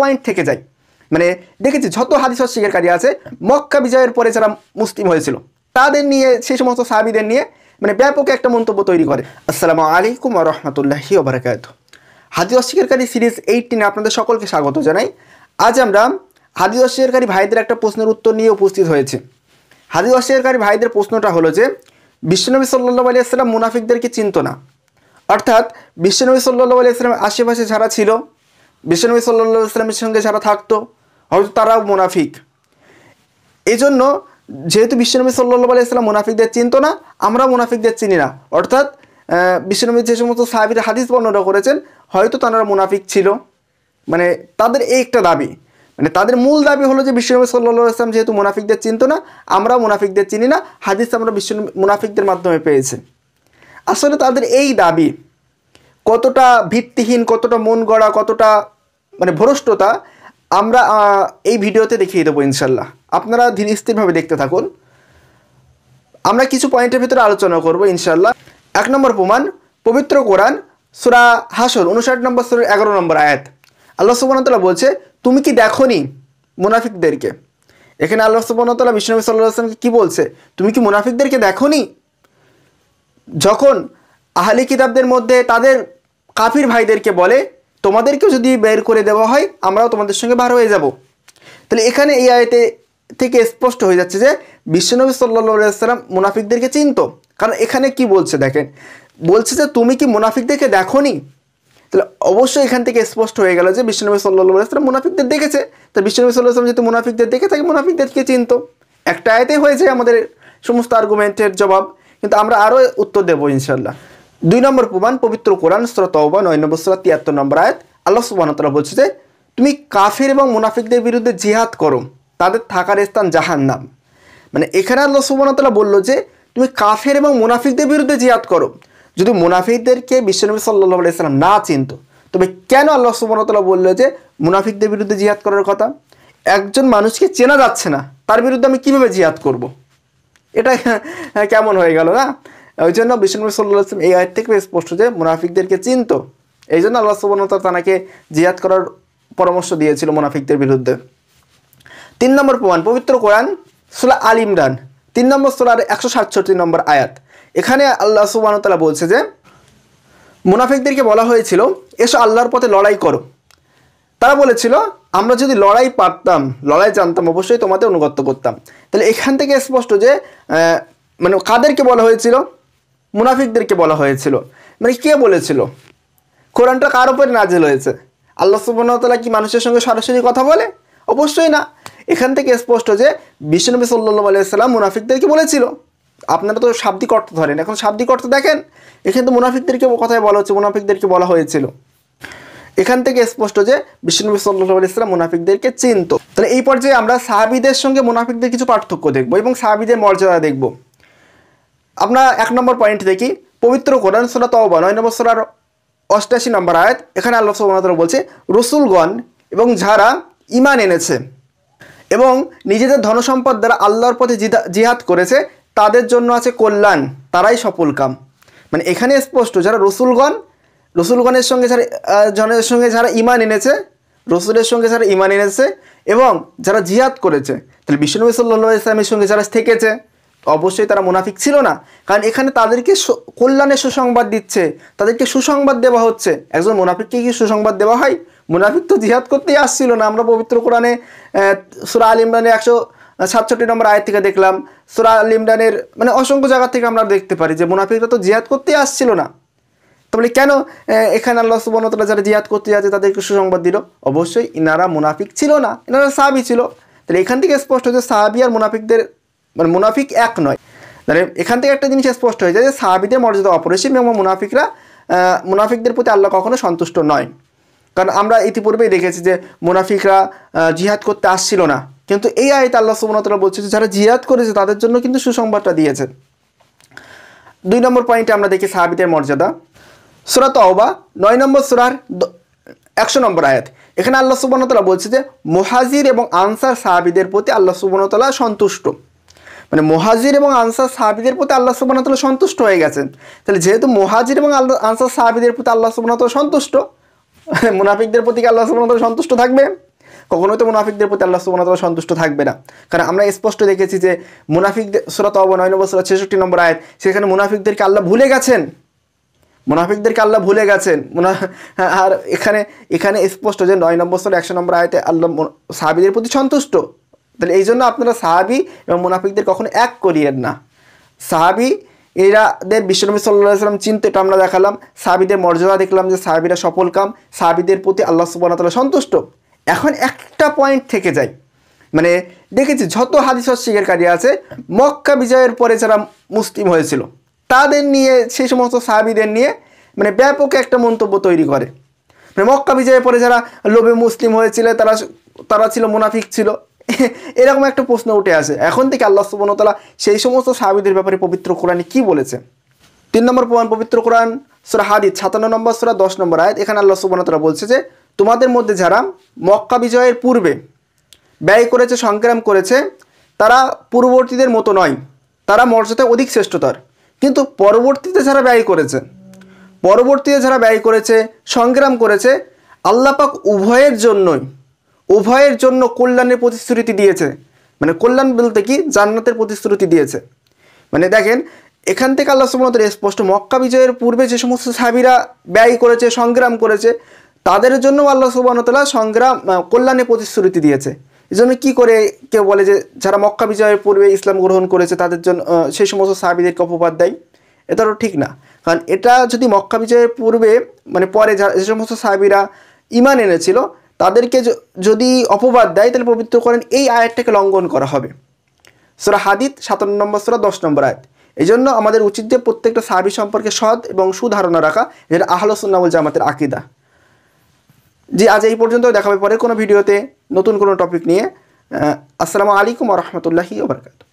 Point থেকে যায় মানে দেখেছি যত হাদিস অস্বীকারী আছে মক্কা বিজয়ের পরে যারা মুসলিম হয়েছিল তাদের নিয়ে সেই সমস্ত সাহাবিদের নিয়ে মানে ব্যাপক একটা মন্তব্য তৈরি করে আসসালামু আলাইকুম রহমতুল্লাহি ওবরাকাত হাদিস অস্বীকারী সিরিজ এইটিনে আপনাদের সকলকে স্বাগত জানাই আজ আমরা হাদিস অস্বীকারী ভাইদের একটা প্রশ্নের উত্তর নিয়ে উপস্থিত হয়েছে হাদিস অস্বীকারী ভাইদের প্রশ্নটা হলো যে বিশ্বনবী সাল্লাহ আলিয়া মুনাফিকদেরকে চিনত না অর্থাৎ বিশ্বনবী সাল্লাহ আলিয়া আশেপাশে যারা ছিল বিশ্বনবী সাল্লা ইসলামের সঙ্গে যারা থাকতো হয়তো তারাও মুনাফিক এই জন্য যেহেতু বিশ্বনবী সাল্লু আলি ইসলাম মুনাফিকদের চিনত না আমরা মুনাফিকদের চিনি না অর্থাৎ বিশ্বনবী যে সমস্ত সাহাবির হাদিস বর্ণনা করেছেন হয়তো তারা মুনাফিক ছিল মানে তাদের এই একটা দাবি মানে তাদের মূল দাবি হলো যে বিশ্বনবী সাল্লা ইসলাম যেহেতু মুনাফিকদের চিনত না আমরা মুনাফিকদের চিনি না হাদিস আমরা বিশ্ব মুনাফিকদের মাধ্যমে পেয়েছি আসলে তাদের এই দাবি কতটা ভিত্তিহীন কতটা মন গড়া কতটা মানে ভরষ্টতা আমরা এই ভিডিওতে দেখিয়ে দেবো ইনশাল্লাহ আপনারা ধীরে স্থিরভাবে দেখতে থাকুন আমরা কিছু পয়েন্টের ভিতরে আলোচনা করব ইনশাল্লাহ এক নম্বর প্রমাণ পবিত্র কোরআন সুরা হাসর উনষাট নম্বর সুরের এগারো নম্বর আয়াত আল্লাহ সুবর্ণতলা বলছে তুমি কি দেখনি মুনাফিকদেরকে এখানে আল্লাহ সুবর্ণতলা বিষ্ণু সাল্লাহ আসলামকে কী বলছে তুমি কি মুনাফিকদেরকে দেখনি যখন আহলি কিতাবদের মধ্যে তাদের কাফির ভাইদেরকে বলে তোমাদেরকেও যদি বের করে দেওয়া হয় আমরাও তোমাদের সঙ্গে বার হয়ে যাব তাহলে এখানে এই আয়তে থেকে স্পষ্ট হয়ে যাচ্ছে যে বিশ্বনবী সাল্লা সাল্লাম মুনাফিকদেরকে চিনত কারণ এখানে কি বলছে দেখেন বলছে যে তুমি কি মুনাফিকদেরকে দেখো নি তাহলে অবশ্যই এখান থেকে স্পষ্ট হয়ে গেল যে বিশ্বনবী সাল্লাহ সাল্লাম মুনাফিকদের দেখেছে তো বিশ্বনবী সাল্লাহাম যেহেতু মুনাফিকদের দেখে তাকে মুনাফিকদেরকে চিনত একটা আয়তে হয়েছে আমাদের সমস্ত আর্গুমেন্টের জবাব কিন্তু আমরা আরও উত্তর দেবো ইনশাল্লাহ দুই নম্বর প্রমাণ পবিত্র কোরআন স্রোত বা নয় নম্বর স্রোত তিয়াত্তর নম্বর আয়াত আল্লাহ সুবাহতলা বলছে যে তুমি কাফের এবং মুনাফিকদের বিরুদ্ধে জিহাদ করো তাদের থাকার স্থান জাহান্নাম মানে এখানে আল্লাহ সুবাহতলা বললো যে তুমি কাফের এবং মুনাফিকদের বিরুদ্ধে জিহাদ করো যদি মুনাফিকদেরকে বিশ্বনবী সাল্লাহ আলাইসালাম না চিনত তবে কেন আল্লাহ সুবাহতলা বললো যে মুনাফিকদের বিরুদ্ধে জিহাদ করার কথা একজন মানুষকে চেনা যাচ্ছে না তার বিরুদ্ধে আমি কীভাবে জিহাদ করব। এটা কেমন হয়ে গেল না ওই জন্য বিষ্ণু সাল্লাহ এই আয়ের থেকে স্পষ্ট যে মুনাফিকদেরকে চিনত এই জন্য আল্লাহ সুবর্ণতা তানাকে জিয়াদ করার পরামর্শ দিয়েছিল মুনাফিকদের বিরুদ্ধে তিন নম্বর প্রমাণ পবিত্র কোরআন সুলা আল ইমরান তিন নম্বর সোলার একশো সাতষট্টি নম্বর আয়াত এখানে আল্লাহ সুবাহতালা বলছে যে মুনাফিকদেরকে বলা হয়েছিল এসো আল্লাহর পথে লড়াই করো তারা বলেছিল আমরা যদি লড়াই পারতাম লড়াই জানতাম অবশ্যই তোমাদের অনুগত্য করতাম তাহলে এখান থেকে স্পষ্ট যে মানে কাদেরকে বলা হয়েছিল মুনাফিকদেরকে বলা হয়েছিল মানে কে বলেছিল কোরআনটা কার উপরে নাজেল হয়েছে আল্লাহ সুবর্ণতলা কি মানুষের সঙ্গে সরাসরি কথা বলে অবশ্যই না এখান থেকে স্পষ্ট যে বিশ্বনবী সাল্লু আলাইসাল্লাম মুনাফিকদেরকে বলেছিল আপনারা তো শাব্দিক অর্থ ধরেন এখন শাব্দিক অর্থ দেখেন এখানে তো মুনাফিকদেরকে কথায় বলা হচ্ছে মুনাফিকদেরকে বলা হয়েছিল এখান থেকে স্পষ্ট যে বিশ্বনবী সাল্লু আলাইসাল্লাম মুনাফিকদেরকে চিনত তাহলে এই পর্যায়ে আমরা সাহাবিদের সঙ্গে মুনাফিকদের কিছু পার্থক্য দেখব এবং সাহাবিদের মর্যাদা দেখব আমরা এক নম্বর পয়েন্ট দেখি পবিত্র কোরআন সোলা তওবা নয় নম্বর সোলার অষ্টাশি নম্বর আয়াত এখানে আল্লাহ সুবাহতলা বলছে রসুলগণ এবং যারা ইমান এনেছে এবং নিজেদের ধনসম্পদ দ্বারা আল্লাহর পথে জিহাদ করেছে তাদের জন্য আছে কল্যাণ তারাই সফল কাম মানে এখানে স্পষ্ট যারা রসুলগণ রসুলগণের সঙ্গে যারা জনের সঙ্গে যারা ইমান এনেছে রসুলের সঙ্গে যারা ইমান এনেছে এবং যারা জিহাদ করেছে তাহলে বিষ্ণু সাল্লা ইসলামের সঙ্গে যারা থেকেছে অবশ্যই তারা মুনাফিক ছিল না কারণ এখানে তাদেরকে কল্যাণে সুসংবাদ দিচ্ছে তাদেরকে সুসংবাদ দেওয়া হচ্ছে একজন মুনাফিককে কি সুসংবাদ দেওয়া হয় মুনাফিক তো জিহাদ করতেই আসছিল না আমরা পবিত্র কোরআনে সুরা আল ইমরানের একশো সাতষট্টি নম্বর আয়ের থেকে দেখলাম সুরা আল ইমরানের মানে অসংখ্য জায়গা থেকে আমরা দেখতে পারি যে মুনাফিকরা তো জিহাদ করতেই আসছিল না তাহলে কেন এখানে আল্লাহ সুবর্ণতলা যারা জিহাদ করতে যাচ্ছে তাদেরকে সুসংবাদ দিল অবশ্যই ইনারা মুনাফিক ছিল না ইনারা সাহাবি ছিল তাহলে এখান থেকে স্পষ্ট যে সাহাবি আর মুনাফিকদের মানে মুনাফিক এক নয় মানে এখান থেকে একটা জিনিস স্পষ্ট হয়ে যায় যে সাহাবিদের মর্যাদা অপরিসীম এবং মুনাফিকরা মুনাফিকদের প্রতি আল্লাহ কখনো সন্তুষ্ট নয় কারণ আমরা ইতিপূর্বেই দেখেছি যে মুনাফিকরা জিহাদ করতে আসছিল না কিন্তু এই আয়তে আল্লাহ সুবনতলা বলছে যে যারা জিহাদ করেছে তাদের জন্য কিন্তু সুসংবাদটা দিয়েছে দুই নম্বর পয়েন্টে আমরা দেখি সাহাবিদের মর্যাদা সুরা তওবা নয় নম্বর সুরার একশো নম্বর আয়াত এখানে আল্লাহ সুবর্ণতলা বলছে যে মোহাজির এবং আনসার সাহাবিদের প্রতি আল্লাহ সুবর্ণতলা সন্তুষ্ট মানে মোহাজির এবং আনসার সাহাবিদের প্রতি আল্লাহ সুবনাতলা সন্তুষ্ট হয়ে গেছেন তাহলে যেহেতু মোহাজির এবং আল্লাহ আনসার সাহাবিদের প্রতি আল্লাহ সুবনাতলা সন্তুষ্ট মুনাফিকদের প্রতি আল্লাহ সুবনাতলা সন্তুষ্ট থাকবে কখনোই তো মুনাফিকদের প্রতি আল্লাহ সুবনাতলা সন্তুষ্ট থাকবে না কারণ আমরা স্পষ্ট দেখেছি যে মুনাফিকদের সুরত অব নয় নম্বর সুরত ছেষট্টি নম্বর আয় সেখানে মুনাফিকদেরকে আল্লাহ ভুলে গেছেন মুনাফিকদেরকে আল্লাহ ভুলে গেছেন মুনা আর এখানে এখানে স্পষ্ট যে নয় নম্বর স্তর একশো নম্বর আয়তে আল্লাহ সাহাবিদের প্রতি সন্তুষ্ট তাহলে এই জন্য আপনারা সাহাবি এবং মুনাফিকদের কখনো এক করিয়েন না সাহাবি এরাদের বিশ্বনবী সাল্লাহ সাল্লাম চিনতে এটা আমরা দেখালাম সাহাবিদের মর্যাদা দেখলাম যে সাহাবিরা সফল কাম সাহাবিদের প্রতি আল্লাহ সুবাহতালা সন্তুষ্ট এখন একটা পয়েন্ট থেকে যায় মানে দেখেছি যত হাদিস স্বীকারী আছে মক্কা বিজয়ের পরে যারা মুসলিম হয়েছিল তাদের নিয়ে সেই সমস্ত সাহাবিদের নিয়ে মানে ব্যাপক একটা মন্তব্য তৈরি করে মানে মক্কা বিজয়ের পরে যারা লোভে মুসলিম হয়েছিল তারা তারা ছিল মুনাফিক ছিল এরকম একটা প্রশ্ন উঠে আসে এখন থেকে আল্লাহ সুবনতলা সেই সমস্ত সাহাবিদের ব্যাপারে পবিত্র কোরআনে কি বলেছে তিন নম্বর প্রমাণ পবিত্র কোরআন সুরা হাদিদ সাতান্ন নম্বর সুরা দশ নম্বর আয়াত এখানে আল্লাহ সুবনতলা বলছে যে তোমাদের মধ্যে যারা মক্কা বিজয়ের পূর্বে ব্যয় করেছে সংগ্রাম করেছে তারা পূর্ববর্তীদের মতো নয় তারা মর্যাদায় অধিক শ্রেষ্ঠতর কিন্তু পরবর্তীতে যারা ব্যয় করেছে পরবর্তীতে যারা ব্যয় করেছে সংগ্রাম করেছে আল্লাপাক উভয়ের জন্যই উভয়ের জন্য কল্যাণের প্রতিশ্রুতি দিয়েছে মানে কল্যাণ বলতে কি জান্নাতের প্রতিশ্রুতি দিয়েছে মানে দেখেন এখান থেকে আল্লাহ সুমনত স্পষ্ট মক্কা বিজয়ের পূর্বে যে সমস্ত সাবিরা ব্যয় করেছে সংগ্রাম করেছে তাদের জন্য আল্লাহ সুবাহতলা সংগ্রাম কল্যাণের প্রতিশ্রুতি দিয়েছে এই জন্য কী করে কেউ বলে যে যারা মক্কা বিজয়ের পূর্বে ইসলাম গ্রহণ করেছে তাদের জন্য সেই সমস্ত সাবিদের অপবাদ দেয় এটা তো ঠিক না কারণ এটা যদি মক্কা বিজয়ের পূর্বে মানে পরে যে সমস্ত সাবিরা ইমান এনেছিল তাদেরকে যদি অপবাদ দেয় তাহলে পবিত্র করেন এই আয়াতটাকে লঙ্ঘন করা হবে সুরা হাদিদ সাতান্ন নম্বর সুরা দশ নম্বর আয়াত এই জন্য আমাদের উচিত যে প্রত্যেকটা সাবি সম্পর্কে সৎ এবং সুধারণা রাখা যেটা আহলসুল্লাহ জামাতের আকিদা জি আজ এই পর্যন্ত দেখাবে পরে কোনো ভিডিওতে নতুন কোনো টপিক নিয়ে আসসালামু আলাইকুম রহমতুল্লাহি ওবরকাত